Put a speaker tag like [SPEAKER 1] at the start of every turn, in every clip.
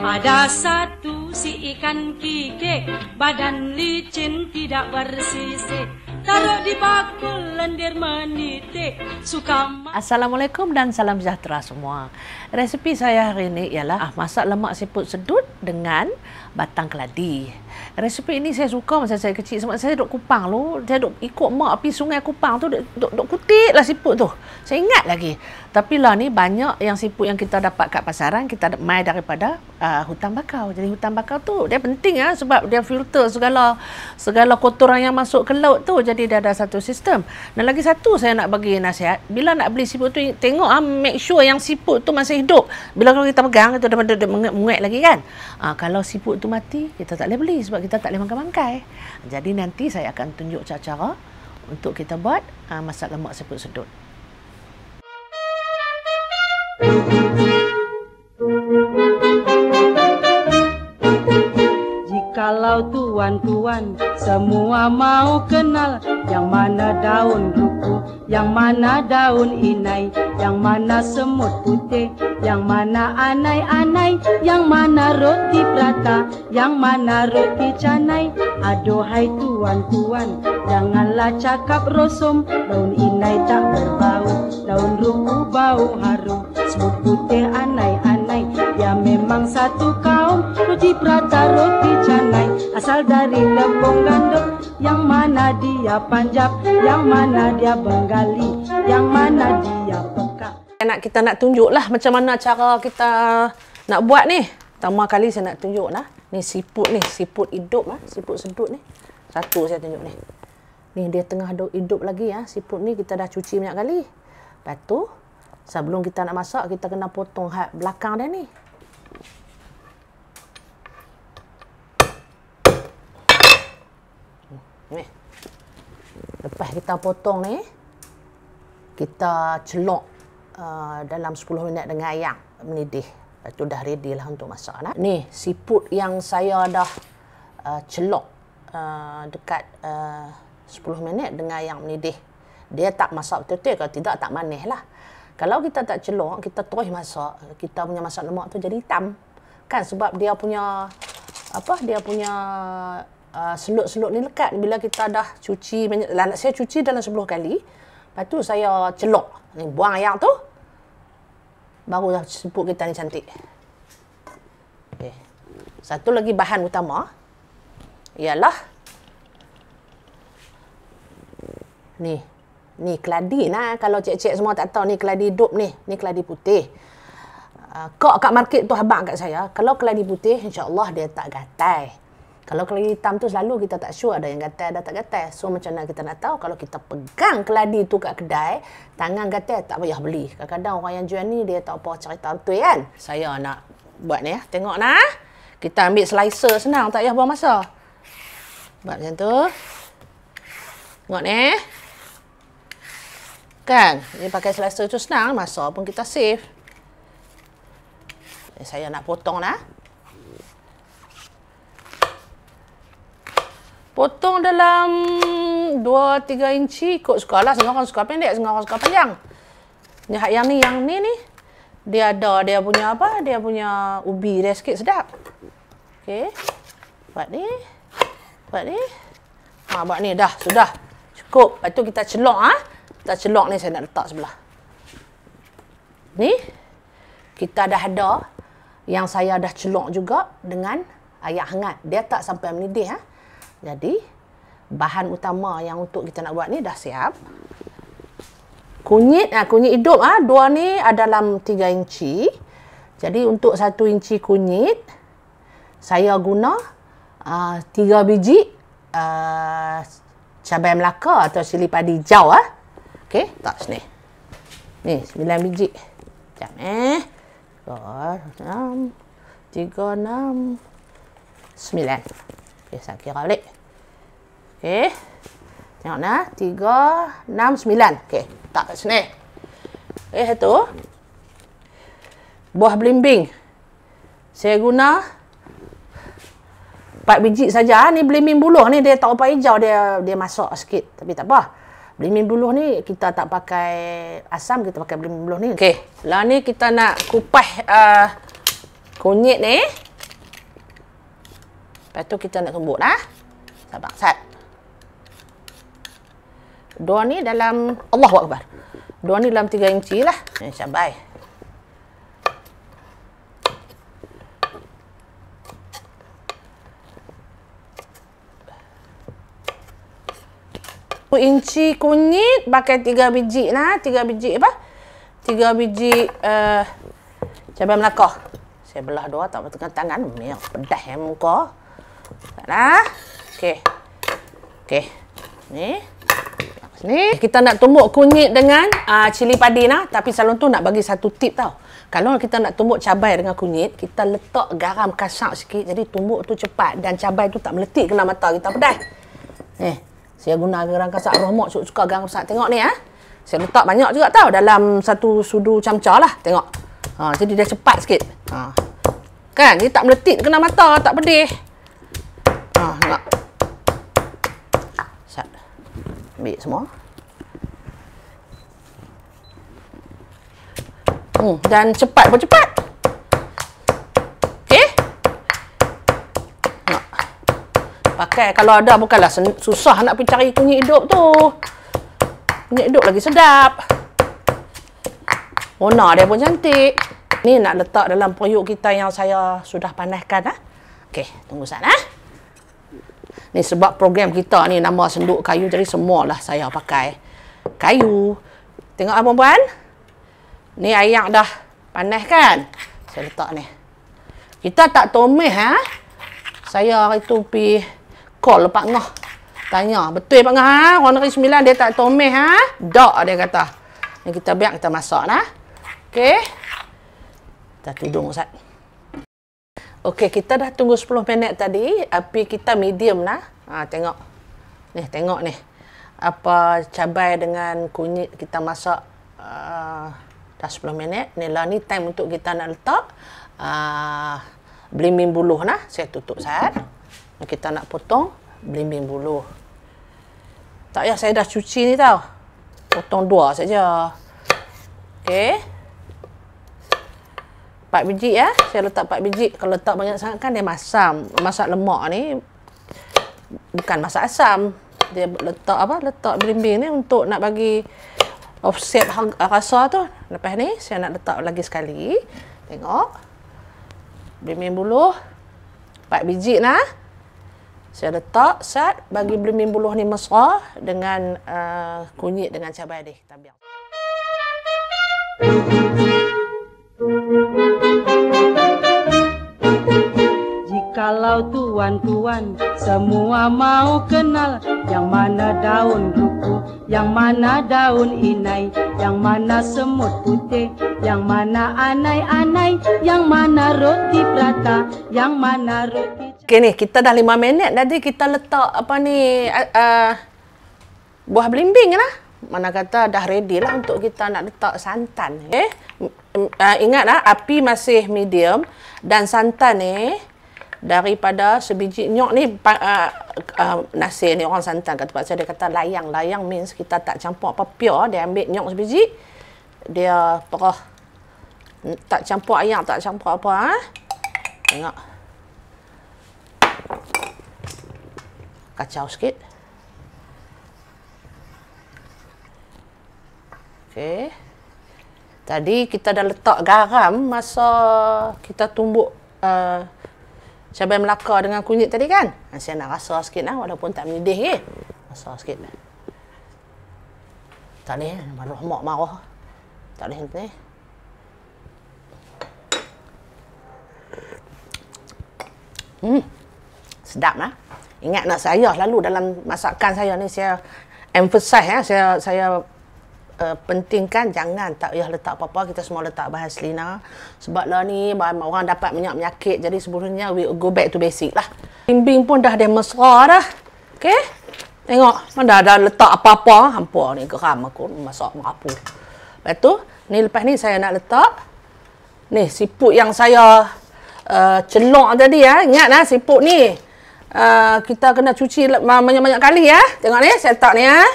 [SPEAKER 1] Ada satu si ikan kikik Badan licin tidak bersisik Taruh di bakul lendir menitik Suka
[SPEAKER 2] Assalamualaikum dan salam sejahtera semua Resepi saya hari ini ialah ah, Masak lemak siput sedut dengan batang keladi Resipi ini saya suka masa saya kecil sebab saya duduk Kupang tu, saya duduk ikut mak pergi sungai Kupang tu, duduk, duduk kutik lah siput tu. Saya ingat lagi. Tapi lah ni banyak yang siput yang kita dapat kat pasaran, kita mai daripada uh, hutan bakau. Jadi hutan bakau tu dia penting lah sebab dia filter segala segala kotoran yang masuk ke laut tu. Jadi dia ada satu sistem. Dan lagi satu saya nak bagi nasihat, bila nak beli siput tu, tengok ah make sure yang siput tu masih hidup. Bila kalau kita pegang, itu dah menguat lagi kan. Uh, kalau siput tu mati, kita tak boleh beli sebab kita tak boleh mangkai-mangkai. Jadi nanti saya akan tunjuk cara-cara untuk kita buat uh, masak lemak seput sedut.
[SPEAKER 1] kalau tuan-tuan semua mau kenal yang mana daun duku, yang mana daun inai, yang mana semut putih, yang mana anai-anai, yang mana roti prata, yang mana roti canai. Aduhai tuan-tuan, janganlah cakap rosom, daun inai tak berbau, daun ruku bau harum, semut putih anai-anai, ya memang satu kali.
[SPEAKER 2] Nak kita nak tunjuk lah macam mana cara kita nak buat ni Pertama kali saya nak tunjuk lah Ni siput ni, siput hidup lah Siput sedut ni Satu saya tunjuk ni Ni dia tengah hidup lagi ya. Siput ni kita dah cuci banyak kali. Lepas tu, sebelum kita nak masak, kita kena potong hat belakang dia ni. Nih. Lepas kita potong ni, kita celok uh, dalam 10 minit dengan ayam mendidih. Lepas tu dah ready lah untuk masak. Nah. Ni siput yang saya dah uh, celok uh, dekat uh, 10 minit dengan ayam mendidih. Dia tak masak betul-betul. Kalau tidak, tak manis lah. Kalau kita tak celok, kita terus masak. Kita punya masak lemak tu jadi hitam. Kan sebab dia punya apa dia punya Ah, selut-selut uh, ni lekat bila kita dah cuci banyak lah, saya cuci dalam 10 kali lepas tu saya celok ni buang air tu baru dah semput kita ni cantik okay. satu lagi bahan utama ialah ni ni keladi nah kalau cik-cik semua tak tahu ni keladi dup ni ni keladi putih ah, kok kat market tu habang kat saya kalau keladi putih insyaallah dia tak gatal kalau keladi hitam tu selalu kita tak sure ada yang gatal ada tak gatal. So macam mana kita nak tahu kalau kita pegang keladi tu kat kedai, tangan gatal tak payah beli. Kadang-kadang orang yang jual ni dia tak apa cerita tu kan. Saya nak buat ni ya. Tengok nah. Kita ambil slicer senang tak payah buang masa. Buat macam tu. Tengok ni. Kan? ini pakai slicer tu senang. Masa pun kita save. Eh, saya nak potong lah. Potong dalam 2-3 inci ikut suka lah. Sengah orang suka pendek, sengah orang suka panjang. Yang ni, yang ni ni. Dia ada, dia punya apa? Dia punya ubi dia sikit sedap. Okey. Buat ni. Buat ni. Ha, buat ni dah, sudah. Cukup. Lepas tu kita celok ah. Ha? Kita celok ni saya nak letak sebelah. Ni. Kita dah ada yang saya dah celok juga dengan ayak hangat. Dia tak sampai mendidih ah. Ha? Jadi bahan utama yang untuk kita nak buat ni dah siap. Kunyit, ah kunyit hidup ah dua ni ada dalam 3 inci. Jadi untuk 1 inci kunyit saya guna aa, ah, 3 biji aa, ah, cabai melaka atau cili padi hijau ah. Okey, tak sini. Ni 9 biji. Jap eh. 4 6 3 6 9. Okey, eh, saya kira balik. Okey. Tengok nah, 3 6 9. Okey, tak kat sini. Eh, satu. Buah belimbing. Saya guna 4 biji saja. Ni belimbing buluh ni dia tak apa hijau dia dia masak sikit tapi tak apa. Belimbing buluh ni kita tak pakai asam, kita pakai belimbing buluh ni. Okey. Lah ni kita nak kupas uh, kunyit ni. Lepas tu kita nak sebut lah. Sabar, sat. Dua ni dalam, Allah Akbar. Dua ni dalam tiga inci lah. ini eh, Sabar. Oh, inci kunyit pakai tiga biji lah. Tiga biji apa? Tiga biji uh, cabai melaka. Saya belah dua tak betul tangan. Ini yang pedas yang muka taklah. Okey. Okey. Ni. Ni kita nak tumbuk kunyit dengan uh, cili padi lah. Tapi salon tu nak bagi satu tip tau. Kalau kita nak tumbuk cabai dengan kunyit, kita letak garam kasar sikit. Jadi tumbuk tu cepat dan cabai tu tak meletik kena mata kita pedas. Ni. Eh, saya guna garam kasar. rohmok suka-suka garam kasar. Tengok ni eh. Saya letak banyak juga tau dalam satu sudu camca lah. Tengok. Ha, jadi dia cepat sikit. Ha. Kan? Dia tak meletik kena mata, tak pedih nak Sat Ambil semua hmm, Dan cepat pun cepat Okay nak. Pakai kalau ada bukanlah susah nak pergi cari kunyit hidup tu Kunyit hidup lagi sedap Warna dia pun cantik Ni nak letak dalam periuk kita yang saya sudah panaskan ha? Ah. Okay, tunggu sana ah. Ni sebab program kita ni nama senduk kayu jadi semualah saya pakai kayu. Tengok apa lah, puan. Ni ayak dah panas kan? Saya letak ni. Kita tak tumis ha. Saya hari tu pi call Pak Ngah. Tanya, betul Pak Ngah ha? Orang negeri sembilan dia tak tumis ha? Dak dia kata. Ni kita biar kita masak nah. Ha? Okey. Kita tudung Ustaz. Okey, kita dah tunggu 10 minit tadi. Api kita medium lah. Ha, tengok. Ni, tengok ni. Apa cabai dengan kunyit kita masak. Uh, dah 10 minit. Ni lah ni time untuk kita nak letak. Uh, ah, blimbing buluh lah. Saya tutup saat. Kita nak potong belimbing buluh. Tak payah saya dah cuci ni tau. Potong dua saja. Okey. 4 biji ya. Saya letak 4 biji. Kalau letak banyak sangat kan dia masam. Masak lemak ni bukan masak asam. Dia letak apa? Letak belimbing ni untuk nak bagi offset rasa tu. Lepas ni saya nak letak lagi sekali. Tengok. Belimbing buluh 4 biji nah. Saya letak sat bagi belimbing buluh ni mesra dengan uh, kunyit dengan cabai deh. Tambah.
[SPEAKER 1] Thank you. Kalau tuan-tuan semua mau kenal Yang mana daun duku, yang mana daun inai Yang mana semut putih, yang mana anai-anai Yang mana roti prata, yang mana roti...
[SPEAKER 2] Okay ni, kita dah lima minit tadi kita letak apa ni... Uh, uh, buah belimbing lah. Mana kata dah ready lah untuk kita nak letak santan. Eh? Uh, ingat lah, api masih medium. Dan santan ni... Eh, daripada sebiji nyok ni uh, uh, nasi ni orang santan kat tempat dia kata layang layang means kita tak campur apa pure dia ambil nyok sebiji dia perah tak campur ayam tak campur apa ha? tengok kacau sikit okay Tadi kita dah letak garam masa kita tumbuk uh, cabai melaka dengan kunyit tadi kan. Ha, saya nak rasa sikit lah walaupun tak menyedih ke. Rasa sikit lah. Tak boleh lah. Baru mak marah. Tak boleh ni. Hmm. Sedap lah. Ingat nak saya selalu lah dalam masakan saya ni saya emphasize ya. Saya saya uh, kan jangan tak payah letak apa-apa kita semua letak bahan selina sebab lah ni orang dapat minyak menyakit jadi sebenarnya we go back to basic lah bimbing pun dah dia mesra dah ok tengok mana dah, dah letak apa-apa hampa ni geram aku masak merapu lepas tu ni lepas ni saya nak letak ni siput yang saya uh, celok tadi ya ingat lah siput ni uh, kita kena cuci banyak-banyak kali ya tengok ni saya letak ni ya eh.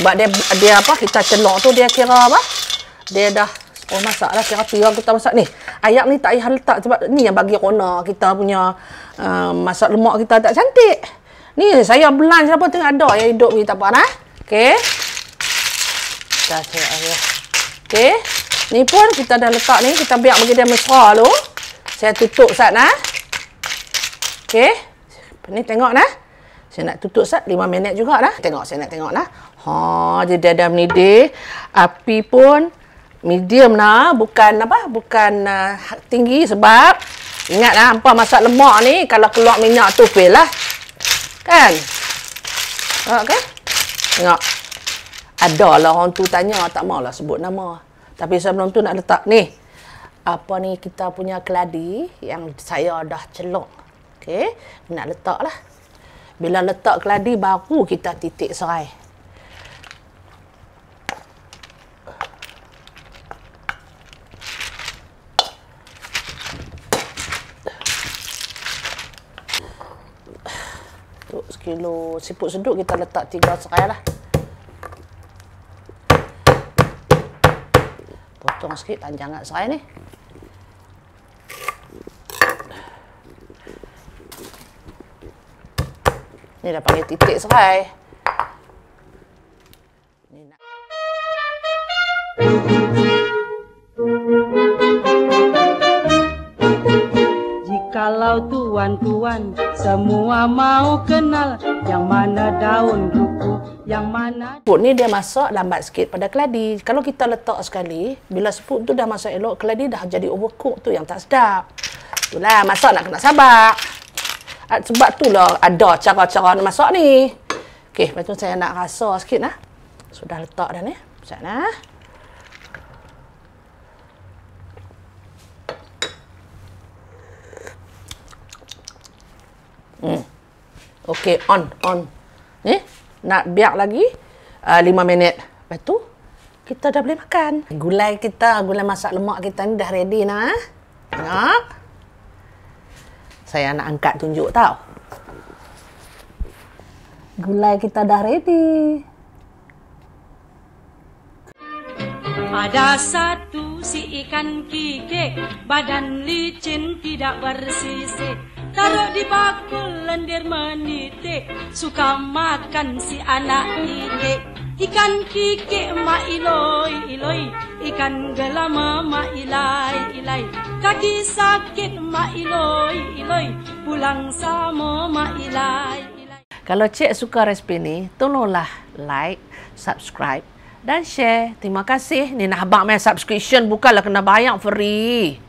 [SPEAKER 2] Sebab dia dia apa kita celok tu dia kira apa? Dia dah Oh masak lah kira tu yang kita masak ni Ayam ni tak payah letak sebab ni yang bagi rona kita punya uh, Masak lemak kita tak cantik Ni saya belanja apa tengah ada yang hidup ni tak apa lah Okay Okay Ni pun kita dah letak ni kita biar bagi dia mesra dulu Saya tutup sat nah Okay Ni tengok nah saya nak tutup sat 5 minit juga lah. Tengok, saya nak tengok lah. Ha, dia dah dah mendidih. Api pun medium lah. Bukan apa? Bukan uh, tinggi sebab ingatlah apa masak lemak ni kalau keluar minyak tu fail lah. Kan? Ha, kan? Tengok. Ada lah orang tu tanya. Tak maulah sebut nama. Tapi sebelum tu nak letak ni. Apa ni kita punya keladi yang saya dah celok. okay? Nak letak lah. Bila letak keladi baru kita titik serai. kilo siput seduk kita letak tiga serai lah. Potong sikit panjang nak serai ni. Ni dah panggil titik serai.
[SPEAKER 1] Thank you. kalau tuan-tuan semua mau kenal yang mana daun duku yang mana
[SPEAKER 2] Sepuk ni dia masuk lambat sikit pada keladi. Kalau kita letak sekali, bila sepuk tu dah masuk elok, keladi dah jadi overcook tu yang tak sedap. Itulah, masak nak kena sabak, ah, Sebab tu lah ada cara-cara nak masak ni. Okey, macam saya nak rasa sikit lah. Sudah letak dah ni. Sekejap lah. Hmm. Okey, on, on. Ni nak biar lagi uh, 5 minit. Lepas tu kita dah boleh makan. Gulai kita, gulai masak lemak kita ni dah ready nah. Eh? Tengok. Saya nak angkat tunjuk tau. Gulai kita dah ready.
[SPEAKER 1] Ada satu si ikan kikik, badan licin tidak bersisik taruh di bakul lendir menitik suka makan si anak titik ikan kiki ma iloi iloi ikan gelama ma ilai ilai kaki sakit ma iloi iloi pulang sama ma ilai
[SPEAKER 2] kalau cik suka resipi ni, tolonglah like, subscribe dan share. Terima kasih. Ni nak abang main subscription bukanlah kena bayar free.